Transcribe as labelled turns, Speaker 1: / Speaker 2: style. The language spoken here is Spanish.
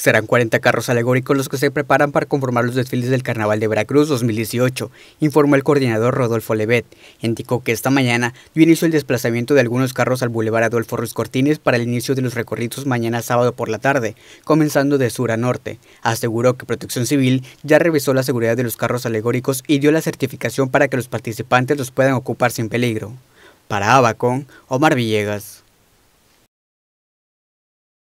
Speaker 1: Serán 40 carros alegóricos los que se preparan para conformar los desfiles del Carnaval de Veracruz 2018, informó el coordinador Rodolfo Levet. Indicó que esta mañana dio inicio el desplazamiento de algunos carros al Boulevard Adolfo Ruiz Cortines para el inicio de los recorridos mañana sábado por la tarde, comenzando de sur a norte. Aseguró que Protección Civil ya revisó la seguridad de los carros alegóricos y dio la certificación para que los participantes los puedan ocupar sin peligro. Para Abacón, Omar Villegas.